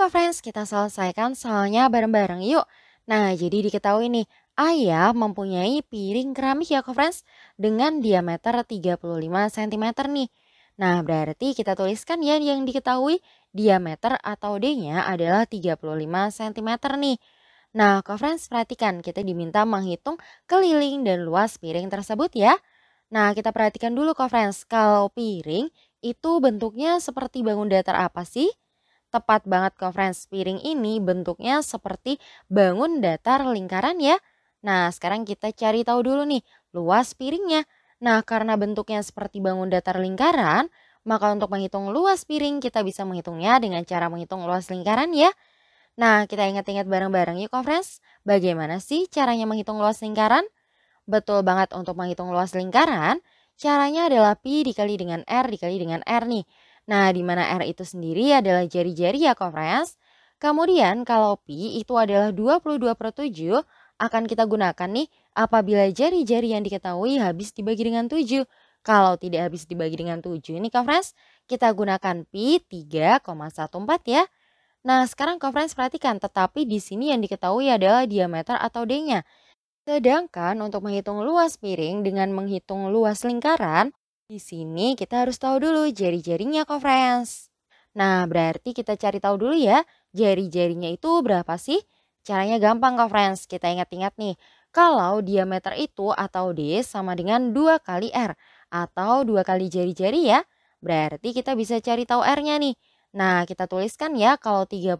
Kok friends, kita selesaikan soalnya bareng-bareng yuk. Nah, jadi diketahui nih, ayah mempunyai piring keramik ya Kok friends dengan diameter 35 cm nih. Nah, berarti kita tuliskan ya yang diketahui diameter atau D-nya adalah 35 cm nih. Nah, Kok friends perhatikan kita diminta menghitung keliling dan luas piring tersebut ya. Nah, kita perhatikan dulu Kok friends kalau piring itu bentuknya seperti bangun datar apa sih? Tepat banget ke piring ini bentuknya seperti bangun datar lingkaran ya. Nah, sekarang kita cari tahu dulu nih luas piringnya. Nah, karena bentuknya seperti bangun datar lingkaran, maka untuk menghitung luas piring kita bisa menghitungnya dengan cara menghitung luas lingkaran ya. Nah, kita ingat-ingat bareng-bareng yuk conference, bagaimana sih caranya menghitung luas lingkaran? Betul banget untuk menghitung luas lingkaran, caranya adalah pi dikali dengan r dikali dengan r nih. Nah, di mana R itu sendiri adalah jari-jari ya, Conference. Kemudian kalau P itu adalah 22 per 7 akan kita gunakan nih apabila jari-jari yang diketahui habis dibagi dengan 7. Kalau tidak habis dibagi dengan 7 ini conference kita gunakan P 3,14 ya. Nah sekarang conference perhatikan tetapi di sini yang diketahui adalah diameter atau D-nya. Sedangkan untuk menghitung luas piring dengan menghitung luas lingkaran di sini kita harus tahu dulu jari-jarinya kok friends. Nah berarti kita cari tahu dulu ya jari-jarinya itu berapa sih? Caranya gampang kok friends, kita ingat-ingat nih. Kalau diameter itu atau D sama dengan 2 kali R atau 2 kali jari-jari ya. Berarti kita bisa cari tahu R-nya nih. Nah kita tuliskan ya kalau 35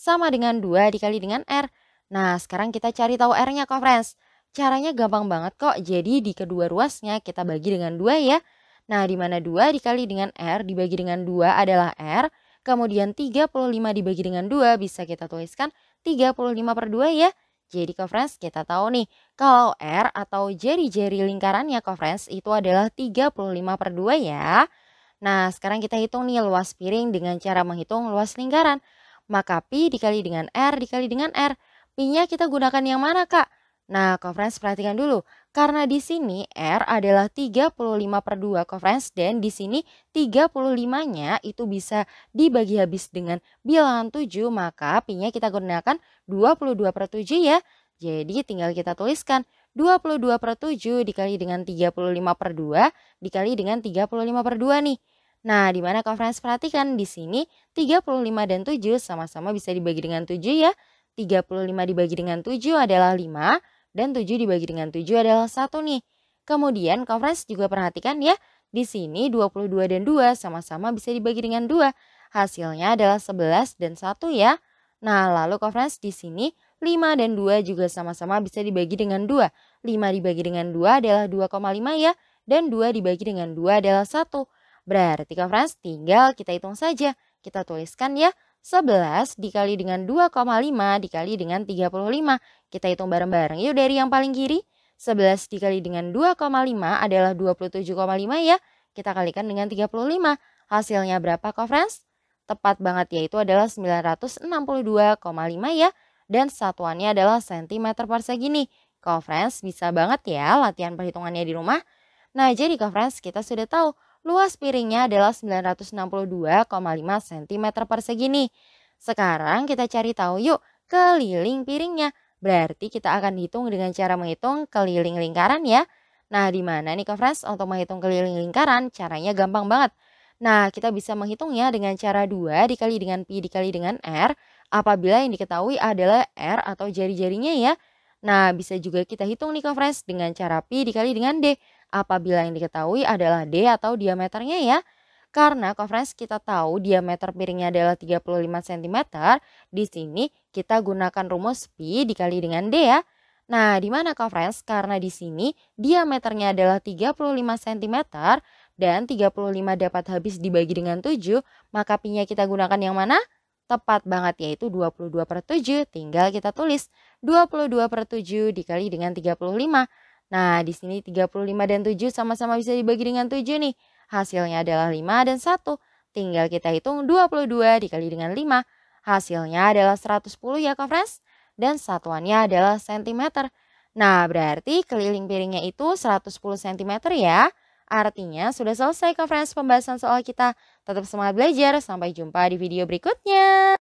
sama dengan 2 dikali dengan R. Nah sekarang kita cari tahu R-nya kok friends. Caranya gampang banget kok, jadi di kedua ruasnya kita bagi dengan dua ya. Nah, di mana 2 dikali dengan R dibagi dengan 2 adalah R, kemudian 35 dibagi dengan 2 bisa kita tuliskan 35 per 2 ya. Jadi ke friends kita tahu nih kalau R atau jari-jari lingkarannya ke friends itu adalah 35 per 2 ya. Nah sekarang kita hitung nih luas piring dengan cara menghitung luas lingkaran. Maka Pi dikali dengan R dikali dengan R. Pi-nya kita gunakan yang mana kak? Nah, conference perhatikan dulu. Karena di sini R adalah 35 per 2 conference dan di sini 35-nya itu bisa dibagi habis dengan bilangan 7 maka P-nya kita gunakan 22 per 7 ya. Jadi tinggal kita tuliskan 22 per 7 dikali dengan 35 per 2 dikali dengan 35 per 2 nih. Nah, di mana conference perhatikan di sini 35 dan 7 sama-sama bisa dibagi dengan 7 ya. 35 dibagi dengan 7 adalah 5. Dan 7 dibagi dengan 7 adalah 1 nih. Kemudian conference juga perhatikan ya, di sini 22 dan 2 sama-sama bisa dibagi dengan 2. Hasilnya adalah 11 dan 1 ya. Nah, lalu conference di sini 5 dan 2 juga sama-sama bisa dibagi dengan 2. 5 dibagi dengan 2 adalah 2,5 ya, dan 2 dibagi dengan 2 adalah 1. Berarti conference tinggal kita hitung saja. Kita tuliskan ya, 11 dikali dengan 2,5 dikali dengan 35. Kita hitung bareng-bareng yuk dari yang paling kiri. 11 dikali dengan 2,5 adalah 27,5 ya. Kita kalikan dengan 35. Hasilnya berapa kok friends? Tepat banget ya. Itu adalah 962,5 ya. Dan satuannya adalah cm persegi nih. Kok friends bisa banget ya latihan perhitungannya di rumah. Nah jadi kok friends kita sudah tahu Luas piringnya adalah 962,5 cm persegi nih. Sekarang kita cari tahu yuk keliling piringnya. Berarti kita akan hitung dengan cara menghitung keliling lingkaran ya. Nah, di mana nih friends untuk menghitung keliling lingkaran? Caranya gampang banget. Nah, kita bisa menghitungnya dengan cara 2 dikali dengan pi dikali dengan r apabila yang diketahui adalah r atau jari-jarinya ya. Nah, bisa juga kita hitung nih friends dengan cara pi dikali dengan d apabila yang diketahui adalah D atau diameternya ya. Karena conference kita tahu diameter piringnya adalah 35 cm, di sini kita gunakan rumus pi dikali dengan D ya. Nah, di mana conference? Karena di sini diameternya adalah 35 cm dan 35 dapat habis dibagi dengan 7, maka pi kita gunakan yang mana? Tepat banget yaitu 22 per 7, tinggal kita tulis 22 per 7 dikali dengan 35. Nah, di sini 35 dan 7 sama-sama bisa dibagi dengan 7 nih. Hasilnya adalah 5 dan 1. Tinggal kita hitung 22 dikali dengan 5. Hasilnya adalah 110 ya, Kak Frans. Dan satuannya adalah sentimeter. Nah, berarti keliling piringnya itu 110 cm ya. Artinya sudah selesai Kak pembahasan soal kita. Tetap semangat belajar, sampai jumpa di video berikutnya.